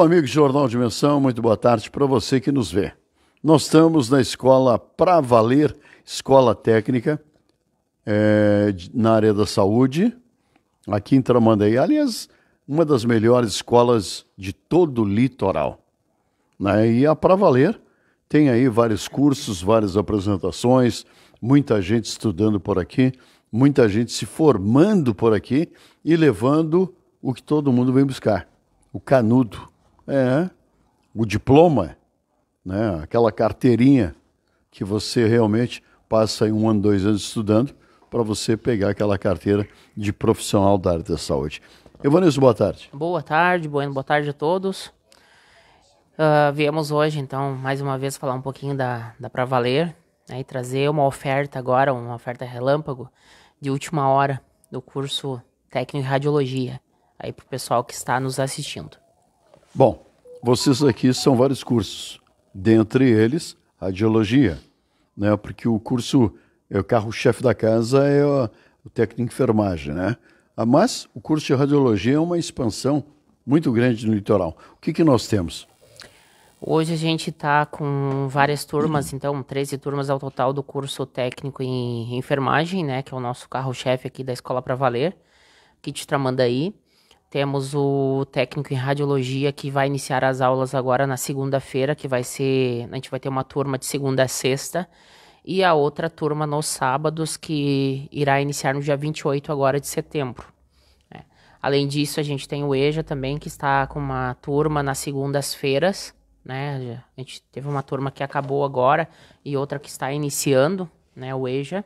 Olá amigos Jornal Dimensão, muito boa tarde para você que nos vê. Nós estamos na escola Pra Valer, escola técnica é, na área da saúde, aqui em Tramandaí. Aliás, uma das melhores escolas de todo o litoral. Né? E a Pra Valer tem aí vários cursos, várias apresentações, muita gente estudando por aqui, muita gente se formando por aqui e levando o que todo mundo vem buscar, o canudo é. O diploma, né? aquela carteirinha que você realmente passa um ano, dois anos estudando para você pegar aquela carteira de profissional da área da saúde. Evanilson, boa tarde. Boa tarde, Bueno, boa tarde a todos. Uh, viemos hoje, então, mais uma vez falar um pouquinho da, da Pra Valer né, e trazer uma oferta agora, uma oferta relâmpago de última hora do curso técnico em radiologia aí para o pessoal que está nos assistindo. Bom, vocês aqui são vários cursos, dentre eles radiologia, né? Porque o curso é o carro-chefe da casa é o técnico de enfermagem, né? Ah, mas o curso de radiologia é uma expansão muito grande no litoral. O que, que nós temos? Hoje a gente está com várias turmas, então 13 turmas ao total do curso técnico em enfermagem, né, que é o nosso carro-chefe aqui da Escola para Valer, Kit tramanda aí. Temos o técnico em radiologia que vai iniciar as aulas agora na segunda-feira, que vai ser. A gente vai ter uma turma de segunda a sexta. E a outra turma nos sábados, que irá iniciar no dia 28 agora de setembro. É. Além disso, a gente tem o EJA também, que está com uma turma nas segundas-feiras. Né? A gente teve uma turma que acabou agora e outra que está iniciando, né? O EJA.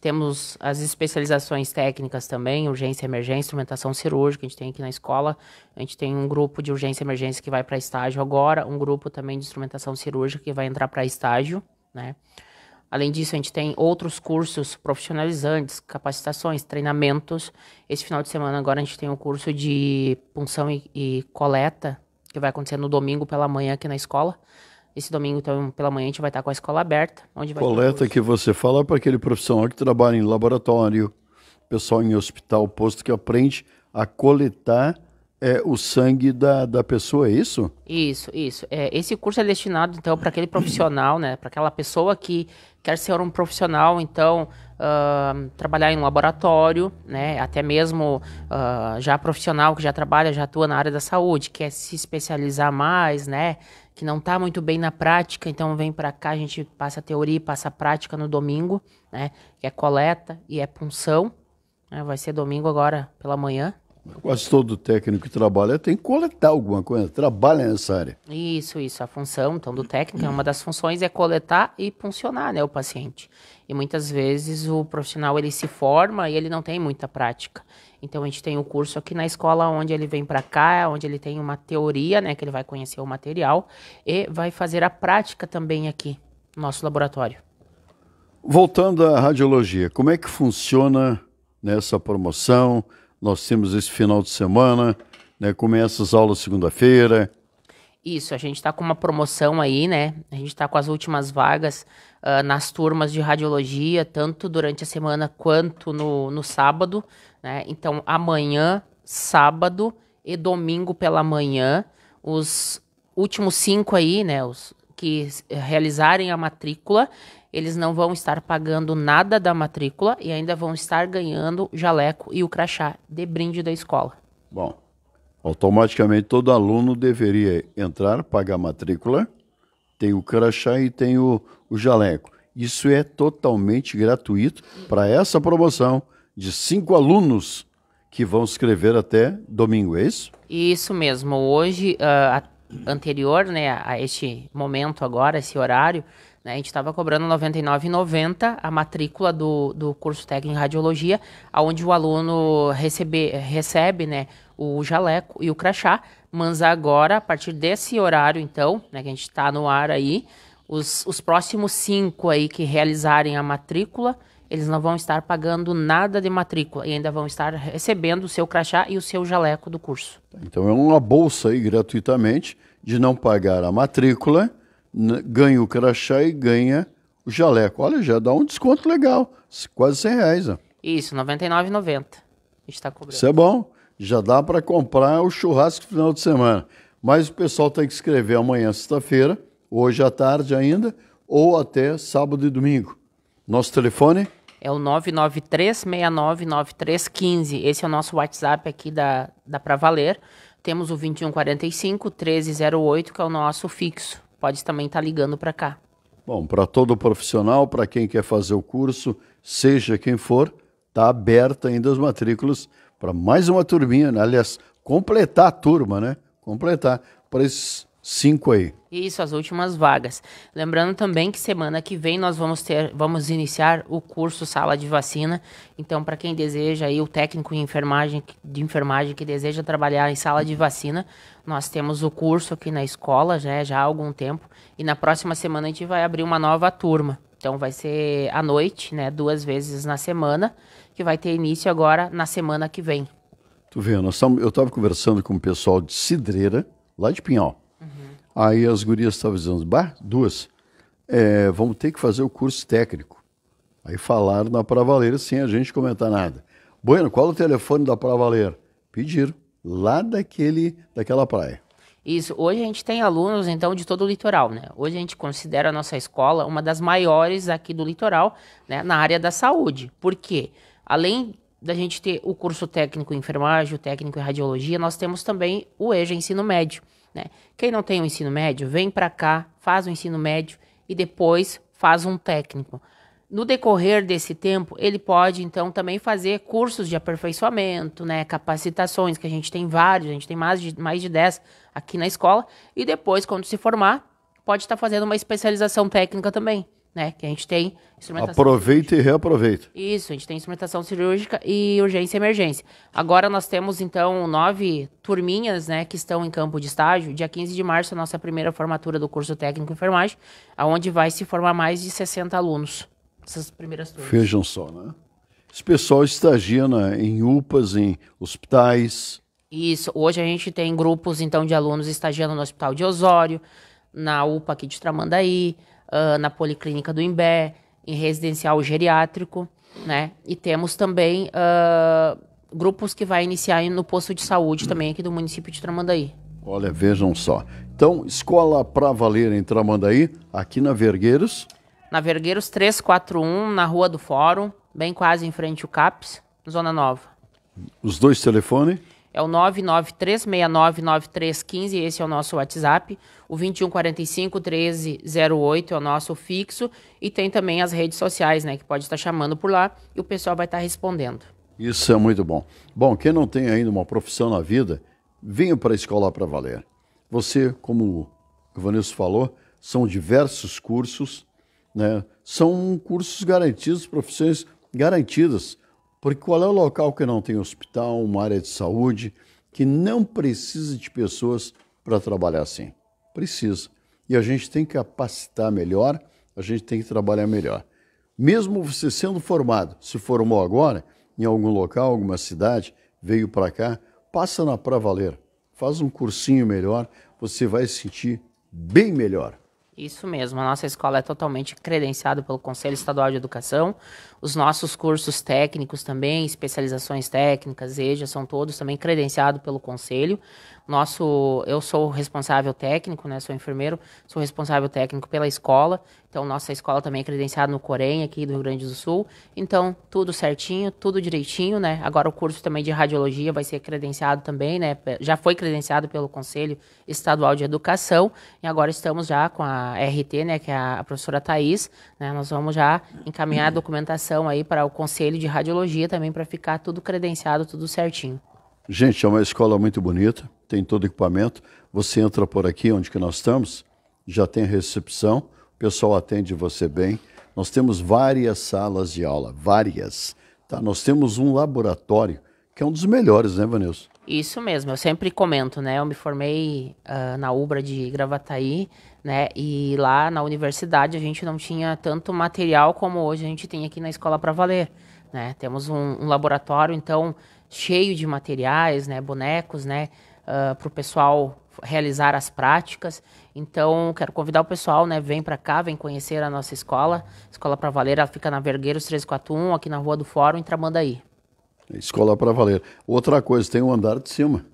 Temos as especializações técnicas também, urgência, emergência, instrumentação cirúrgica, a gente tem aqui na escola. A gente tem um grupo de urgência e emergência que vai para estágio agora, um grupo também de instrumentação cirúrgica que vai entrar para estágio, né? Além disso, a gente tem outros cursos profissionalizantes, capacitações, treinamentos. Esse final de semana agora a gente tem um curso de punção e, e coleta, que vai acontecer no domingo pela manhã aqui na escola. Esse domingo, então, pela manhã, a gente vai estar com a escola aberta. Onde vai Coleta ter que você fala para aquele profissional que trabalha em laboratório, pessoal em hospital, posto que aprende a coletar é, o sangue da, da pessoa, é isso? Isso, isso. É, esse curso é destinado, então, para aquele profissional, né? Para aquela pessoa que quer ser um profissional, então, uh, trabalhar em um laboratório, né? Até mesmo uh, já profissional que já trabalha, já atua na área da saúde, quer se especializar mais, né? Que não está muito bem na prática, então vem para cá, a gente passa a teoria passa a prática no domingo, né? Que é coleta e é punção. Né? Vai ser domingo agora pela manhã, Quase todo técnico que trabalha tem que coletar alguma coisa, trabalha nessa área. Isso, isso. A função então, do técnico, é uma das funções é coletar e funcionar né, o paciente. E muitas vezes o profissional ele se forma e ele não tem muita prática. Então a gente tem o um curso aqui na escola onde ele vem para cá, onde ele tem uma teoria, né, que ele vai conhecer o material e vai fazer a prática também aqui no nosso laboratório. Voltando à radiologia, como é que funciona nessa né, promoção? nós temos esse final de semana, né? Começa as aulas segunda-feira. Isso, a gente está com uma promoção aí, né? A gente está com as últimas vagas uh, nas turmas de radiologia, tanto durante a semana quanto no, no sábado, né? Então, amanhã, sábado e domingo pela manhã, os últimos cinco aí, né? Os que realizarem a matrícula, eles não vão estar pagando nada da matrícula e ainda vão estar ganhando jaleco e o crachá de brinde da escola. Bom, automaticamente todo aluno deveria entrar, pagar a matrícula, tem o crachá e tem o, o jaleco. Isso é totalmente gratuito para essa promoção de cinco alunos que vão escrever até domingo, é isso? Isso mesmo. Hoje, uh, anterior, né, a este momento agora, esse horário, né, a gente estava cobrando R$ 99,90 a matrícula do, do curso técnico em radiologia, aonde o aluno recebe, recebe né, o jaleco e o crachá, mas agora, a partir desse horário, então, né, que a gente está no ar aí, os, os próximos cinco aí que realizarem a matrícula eles não vão estar pagando nada de matrícula e ainda vão estar recebendo o seu crachá e o seu jaleco do curso. Então é uma bolsa aí gratuitamente de não pagar a matrícula, ganha o crachá e ganha o jaleco. Olha, já dá um desconto legal, quase 100 reais. Ó. Isso, R$ 99,90 está cobrando. Isso é bom, já dá para comprar o churrasco no final de semana. Mas o pessoal tem que escrever amanhã, sexta-feira, hoje à tarde ainda, ou até sábado e domingo. Nosso telefone é o 993699315. Esse é o nosso WhatsApp aqui da, da Pra Valer. Temos o 2145 1308, que é o nosso fixo. Pode também estar tá ligando para cá. Bom, para todo profissional, para quem quer fazer o curso, seja quem for, está aberta ainda as matrículas para mais uma turminha, né? aliás, completar a turma, né? Completar. Para esses Cinco aí. Isso, as últimas vagas. Lembrando também que semana que vem nós vamos ter, vamos iniciar o curso Sala de Vacina. Então, para quem deseja aí o técnico de enfermagem, de enfermagem que deseja trabalhar em sala de vacina, nós temos o curso aqui na escola já, é já há algum tempo e na próxima semana a gente vai abrir uma nova turma. Então, vai ser à noite, né, duas vezes na semana, que vai ter início agora na semana que vem. Tu vê, nós tamo, eu estava conversando com o pessoal de Cidreira, lá de Pinhal. Uhum. Aí as gurias estavam dizendo, bah, duas, é, vamos ter que fazer o curso técnico. Aí falaram na Pravaleira sem a gente comentar nada. Bueno, qual o telefone da Pravaleira? Pediram, lá daquele, daquela praia. Isso. Hoje a gente tem alunos, então, de todo o litoral, né? Hoje a gente considera a nossa escola uma das maiores aqui do litoral, né? Na área da saúde. Por quê? Além da gente ter o curso técnico em enfermagem, o técnico em radiologia, nós temos também o EJA Ensino Médio. Né? Quem não tem o ensino médio, vem para cá, faz o ensino médio e depois faz um técnico. No decorrer desse tempo, ele pode então também fazer cursos de aperfeiçoamento, né, capacitações, que a gente tem vários, a gente tem mais de, mais de 10 aqui na escola, e depois, quando se formar, pode estar tá fazendo uma especialização técnica também né? Que a gente tem instrumentação. Aproveita cirúrgica. e reaproveita. Isso, a gente tem instrumentação cirúrgica e urgência e emergência. Agora nós temos, então, nove turminhas, né, que estão em campo de estágio. Dia 15 de março, a nossa primeira formatura do curso técnico em enfermagem, aonde vai se formar mais de 60 alunos. Essas primeiras turmas. Vejam só, né? Esse pessoal estagia né, em UPAs, em hospitais. Isso, hoje a gente tem grupos, então, de alunos estagiando no Hospital de Osório, na UPA aqui de Tramandaí, uh, na Policlínica do Imbé, em residencial geriátrico, né? E temos também uh, grupos que vai iniciar no posto de saúde também aqui do município de Tramandaí. Olha, vejam só. Então, escola para valer em Tramandaí, aqui na Vergueiros. Na Vergueiros 341, na Rua do Fórum, bem quase em frente ao CAPS, Zona Nova. Os dois telefones? é o 993699315, esse é o nosso WhatsApp. O 2145-1308 é o nosso fixo. E tem também as redes sociais, né? Que pode estar chamando por lá e o pessoal vai estar respondendo. Isso é muito bom. Bom, quem não tem ainda uma profissão na vida, venha para a escola para valer. Você, como o Vanessa falou, são diversos cursos, né? São cursos garantidos, profissões garantidas porque qual é o local que não tem hospital, uma área de saúde, que não precisa de pessoas para trabalhar assim? Precisa. E a gente tem que capacitar melhor, a gente tem que trabalhar melhor. Mesmo você sendo formado, se formou agora, em algum local, alguma cidade, veio para cá, passa na Pra Valer, faz um cursinho melhor, você vai se sentir bem melhor. Isso mesmo, a nossa escola é totalmente credenciada pelo Conselho Estadual de Educação. Os nossos cursos técnicos também, especializações técnicas, EJA, são todos também credenciados pelo conselho. Nosso, eu sou responsável técnico, né? Sou enfermeiro, sou responsável técnico pela escola. Então, nossa escola também é credenciada no Corém, aqui do Rio Grande do Sul. Então, tudo certinho, tudo direitinho, né? Agora o curso também de radiologia vai ser credenciado também, né? Já foi credenciado pelo Conselho Estadual de Educação. E agora estamos já com a RT, né? Que é a professora Thais, né? Nós vamos já encaminhar a documentação indicação aí para o Conselho de Radiologia também para ficar tudo credenciado, tudo certinho. Gente, é uma escola muito bonita, tem todo equipamento. Você entra por aqui onde que nós estamos, já tem recepção, o pessoal atende você bem. Nós temos várias salas de aula, várias. Tá? Nós temos um laboratório que é um dos melhores, né, Vanessa? Isso mesmo, eu sempre comento, né? Eu me formei uh, na Ubra de Gravataí, né? E lá na universidade a gente não tinha tanto material como hoje a gente tem aqui na Escola para Valer, né? Temos um, um, laboratório, então, cheio de materiais, né? Bonecos, né? Uh, ah, para o pessoal realizar as práticas. Então, quero convidar o pessoal, né? Vem para cá, vem conhecer a nossa escola. Escola para Valer, ela fica na Vergueiros 341, aqui na Rua do Fórum, em Tramandaí. Escola para valer. Outra coisa, tem um andar de cima.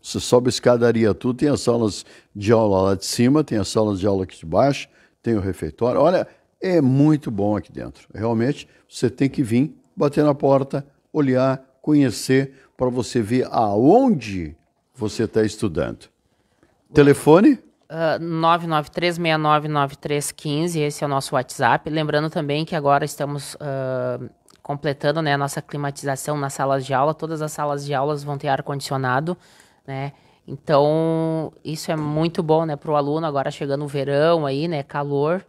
Você sobe a escadaria, tu tem as salas de aula lá de cima, tem as salas de aula aqui de baixo, tem o refeitório. Olha, é muito bom aqui dentro. Realmente, você tem que vir, bater na porta, olhar, conhecer, para você ver aonde você está estudando. Telefone? Uh, ah, 993699315, esse é o nosso WhatsApp. Lembrando também que agora estamos uh, completando né, a nossa climatização nas salas de aula. Todas as salas de aulas vão ter ar-condicionado, né? Então, isso é muito bom, né, para o aluno. Agora chegando o verão aí, né, calor.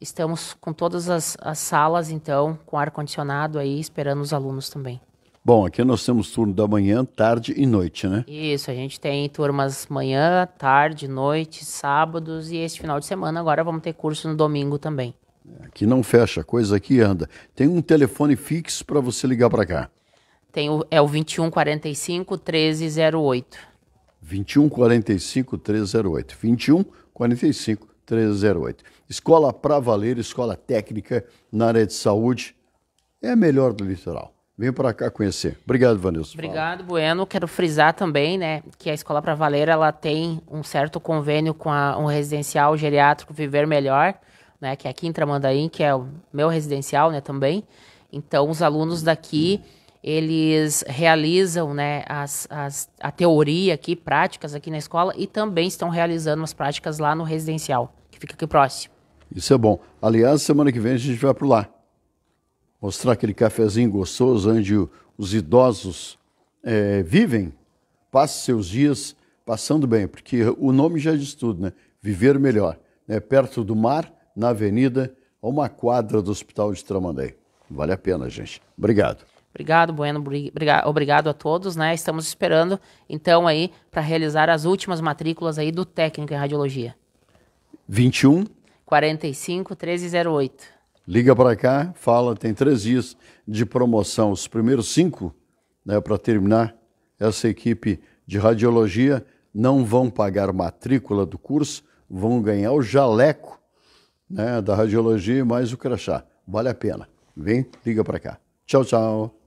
Estamos com todas as, as salas, então, com ar-condicionado aí, esperando os alunos também. Bom, aqui nós temos turno da manhã, tarde e noite, né? Isso, a gente tem turmas manhã, tarde, noite, sábados e esse final de semana agora vamos ter curso no domingo também. Aqui não fecha, coisa aqui anda. Tem um telefone fixo para você ligar para cá. Tem o, é o 2145 1308. 2145 1308. 2145 1308. Escola para valer, escola técnica na área de saúde. É a melhor do litoral. vem para cá conhecer. Obrigado, Vanessa. Obrigado, Fala. Bueno. Quero frisar também, né, que a Escola para Valer ela tem um certo convênio com a, um residencial geriátrico Viver Melhor né, que é aqui em Tramandaí, que é o meu residencial, né, também. Então, os alunos daqui, eles realizam, né, as, as, a teoria aqui, práticas aqui na escola e também estão realizando as práticas lá no residencial, que fica aqui próximo. Isso é bom. Aliás, semana que vem a gente vai para lá. Mostrar aquele cafezinho gostoso onde os idosos é, vivem, passam seus dias passando bem, porque o nome já diz tudo, né? Viver melhor. Né? Perto do mar, na avenida, a uma quadra do Hospital de Tramandai. Vale a pena, gente. Obrigado. Obrigado, Bueno. Obrigado a todos, né? Estamos esperando, então, aí, para realizar as últimas matrículas aí do técnico em radiologia. 21 45 1308. Liga para cá, fala, tem três dias de promoção. Os primeiros cinco, né, para terminar essa equipe de radiologia, não vão pagar matrícula do curso, vão ganhar o jaleco né, da radiologia mais o crachá. Vale a pena. Vem, liga para cá. Tchau, tchau.